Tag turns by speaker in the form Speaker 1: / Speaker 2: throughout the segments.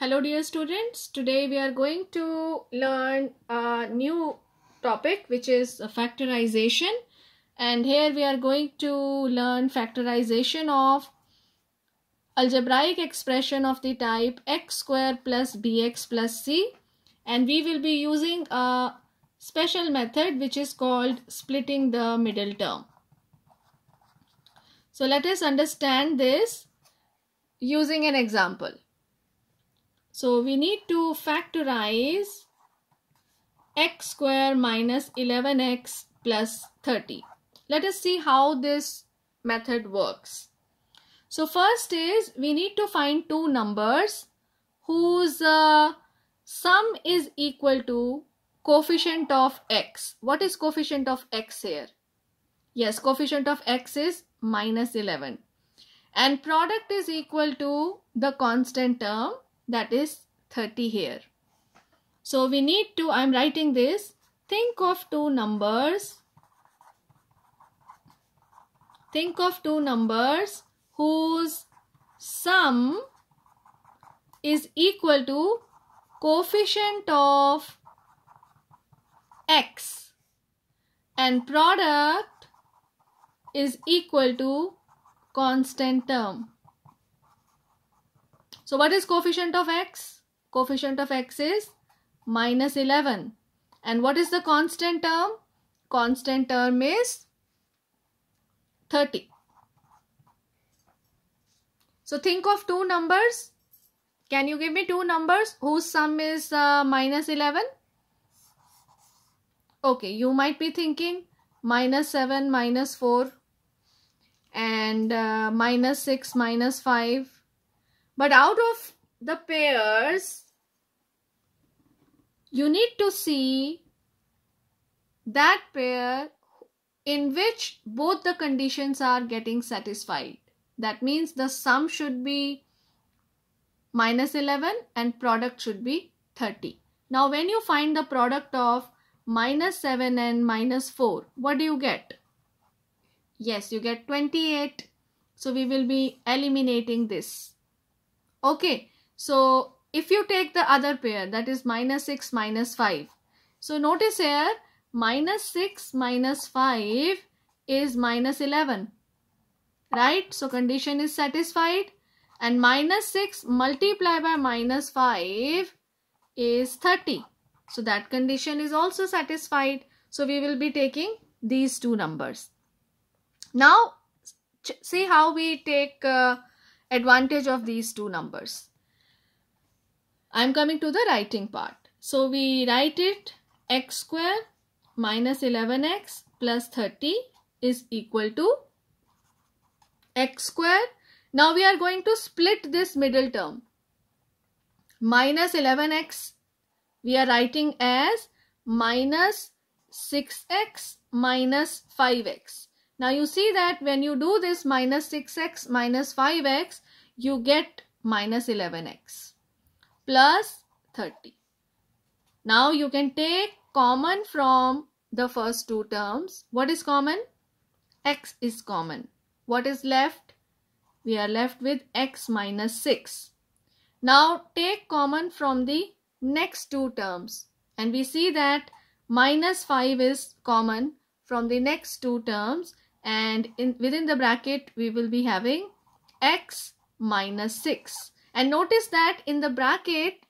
Speaker 1: Hello dear students, today we are going to learn a new topic which is factorization and here we are going to learn factorization of algebraic expression of the type x square plus bx plus c and we will be using a special method which is called splitting the middle term. So let us understand this using an example. So we need to factorize x square minus 11x plus 30. Let us see how this method works. So first is we need to find two numbers whose uh, sum is equal to coefficient of x. What is coefficient of x here? Yes, coefficient of x is minus 11. And product is equal to the constant term that is 30 here. So we need to, I'm writing this, think of two numbers, think of two numbers whose sum is equal to coefficient of x and product is equal to constant term. So what is coefficient of x? Coefficient of x is minus 11. And what is the constant term? Constant term is 30. So think of two numbers. Can you give me two numbers whose sum is uh, minus 11? Okay, you might be thinking minus 7, minus 4 and uh, minus 6, minus 5 but out of the pairs, you need to see that pair in which both the conditions are getting satisfied. That means the sum should be minus 11 and product should be 30. Now when you find the product of minus 7 and minus 4, what do you get? Yes, you get 28. So we will be eliminating this. Okay, so if you take the other pair that is minus 6 minus 5. So notice here minus 6 minus 5 is minus 11. Right? So condition is satisfied and minus 6 multiplied by minus 5 is 30. So that condition is also satisfied. So we will be taking these two numbers. Now see how we take uh, advantage of these two numbers. I'm coming to the writing part. So we write it x square minus 11x plus 30 is equal to x square. Now we are going to split this middle term. Minus 11x we are writing as minus 6x minus 5x. Now you see that when you do this minus 6x minus 5x, you get minus 11x plus 30. Now you can take common from the first two terms. What is common? x is common. What is left? We are left with x minus 6. Now take common from the next two terms and we see that minus 5 is common from the next two terms and in within the bracket we will be having x minus 6 and notice that in the bracket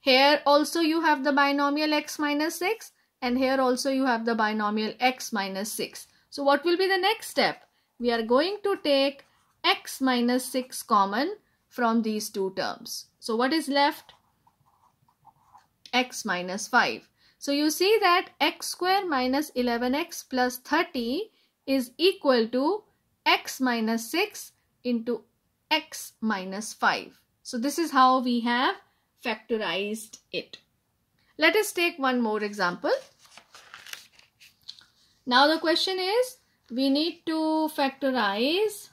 Speaker 1: here also you have the binomial x minus 6 and here also you have the binomial x minus 6. So what will be the next step? We are going to take x minus 6 common from these two terms. So what is left? x minus 5. So you see that x square minus 11x plus 30 is equal to x minus 6 into x minus 5. So this is how we have factorized it. Let us take one more example. Now the question is, we need to factorize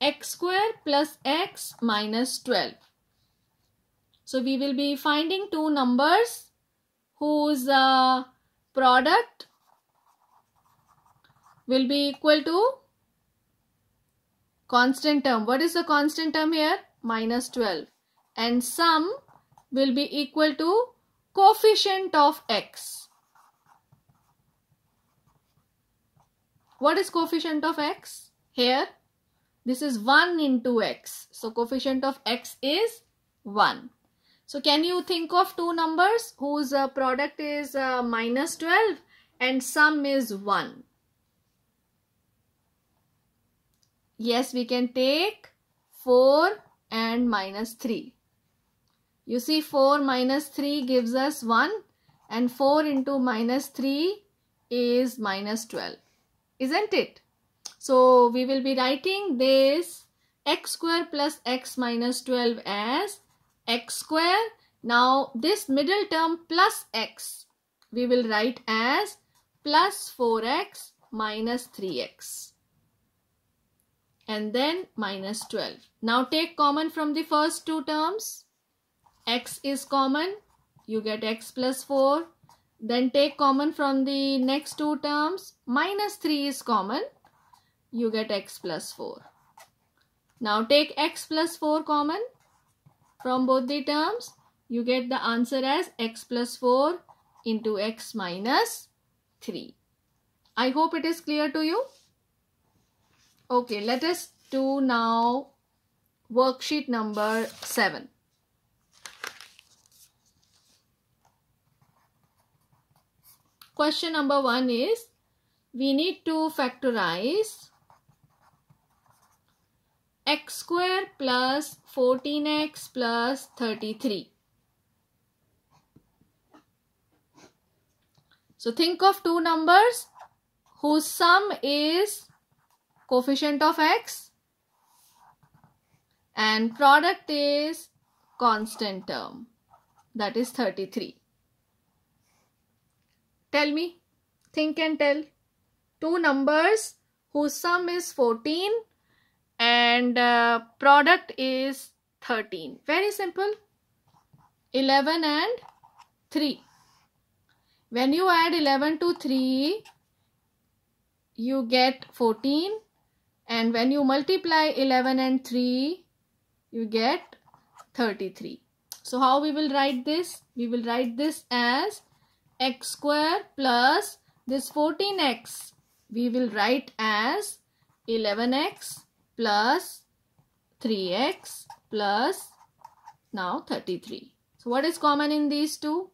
Speaker 1: x square plus x minus 12. So we will be finding two numbers whose uh, product will be equal to constant term. What is the constant term here? Minus 12. And sum will be equal to coefficient of x. What is coefficient of x? Here, this is 1 into x. So, coefficient of x is 1. So, can you think of two numbers whose uh, product is uh, minus 12 and sum is 1? Yes, we can take 4 and minus 3. You see 4 minus 3 gives us 1 and 4 into minus 3 is minus 12. Isn't it? So we will be writing this x square plus x minus 12 as x square. Now this middle term plus x we will write as plus 4x minus 3x and then minus 12. Now take common from the first two terms. x is common. You get x plus 4. Then take common from the next two terms. Minus 3 is common. You get x plus 4. Now take x plus 4 common from both the terms. You get the answer as x plus 4 into x minus 3. I hope it is clear to you. Okay, let us do now worksheet number 7. Question number 1 is, we need to factorize x square plus 14x plus 33. So think of two numbers whose sum is coefficient of x and product is constant term that is 33. Tell me, think and tell. Two numbers whose sum is 14 and uh, product is 13. Very simple. 11 and 3. When you add 11 to 3, you get 14 and when you multiply 11 and 3 you get 33 so how we will write this we will write this as x square plus this 14x we will write as 11x plus 3x plus now 33 so what is common in these two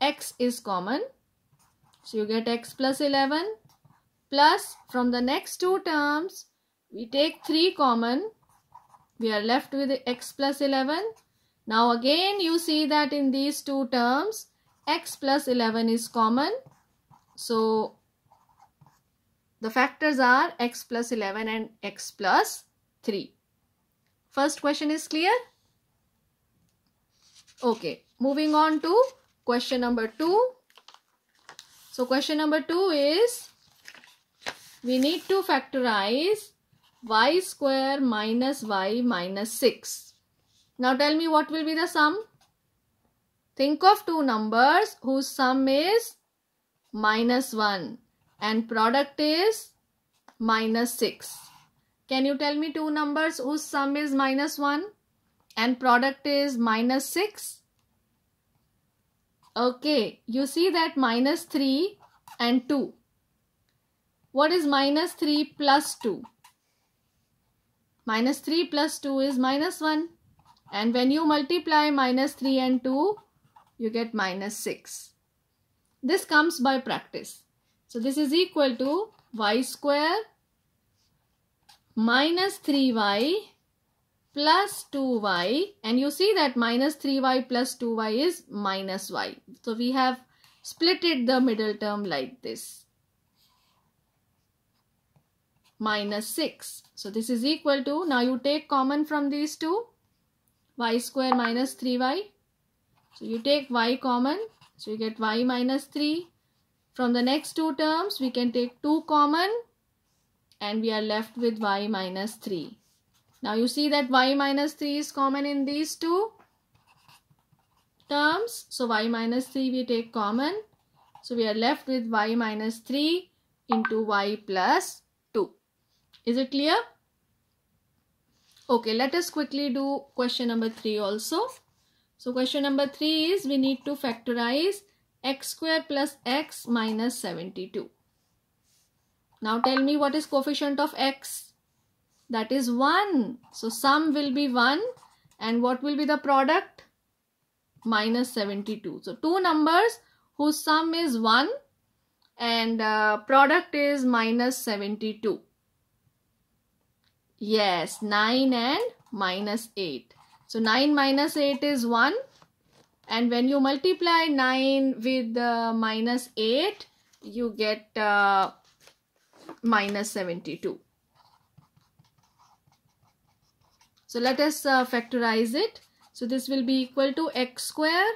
Speaker 1: x is common so you get x plus 11 plus from the next two terms we take 3 common. We are left with x plus 11. Now again you see that in these two terms x plus 11 is common. So the factors are x plus 11 and x plus 3. First question is clear? Okay, moving on to question number 2. So question number 2 is we need to factorize y square minus y minus 6. Now tell me what will be the sum? Think of two numbers whose sum is minus 1 and product is minus 6. Can you tell me two numbers whose sum is minus 1 and product is minus 6? Okay, you see that minus 3 and 2. What is minus 3 plus 2? Minus 3 plus 2 is minus 1. And when you multiply minus 3 and 2, you get minus 6. This comes by practice. So this is equal to y square minus 3y plus 2y and you see that minus 3y plus 2y is minus y. So we have split it the middle term like this minus 6. So this is equal to, now you take common from these two, y square minus 3y. So you take y common, so you get y minus 3. From the next two terms, we can take 2 common and we are left with y minus 3. Now you see that y minus 3 is common in these two terms. So y minus 3 we take common. So we are left with y minus 3 into y plus is it clear? Okay, let us quickly do question number 3 also. So question number 3 is we need to factorize x square plus x minus 72. Now tell me what is coefficient of x? That is 1. So sum will be 1 and what will be the product? Minus 72. So two numbers whose sum is 1 and uh, product is minus 72. Yes, 9 and minus 8. So 9 minus 8 is 1. And when you multiply 9 with uh, minus 8, you get uh, minus 72. So let us uh, factorize it. So this will be equal to x square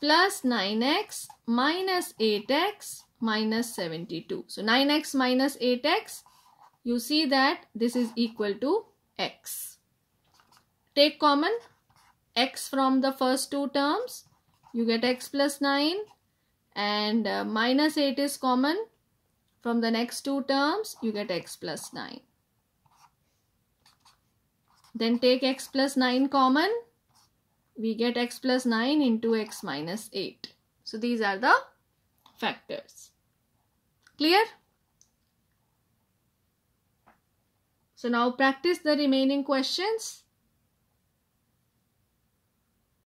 Speaker 1: plus 9x minus 8x minus 72. So 9x minus 8x you see that this is equal to x. Take common x from the first two terms. You get x plus 9 and uh, minus 8 is common. From the next two terms, you get x plus 9. Then take x plus 9 common. We get x plus 9 into x minus 8. So these are the factors. Clear? So now practice the remaining questions.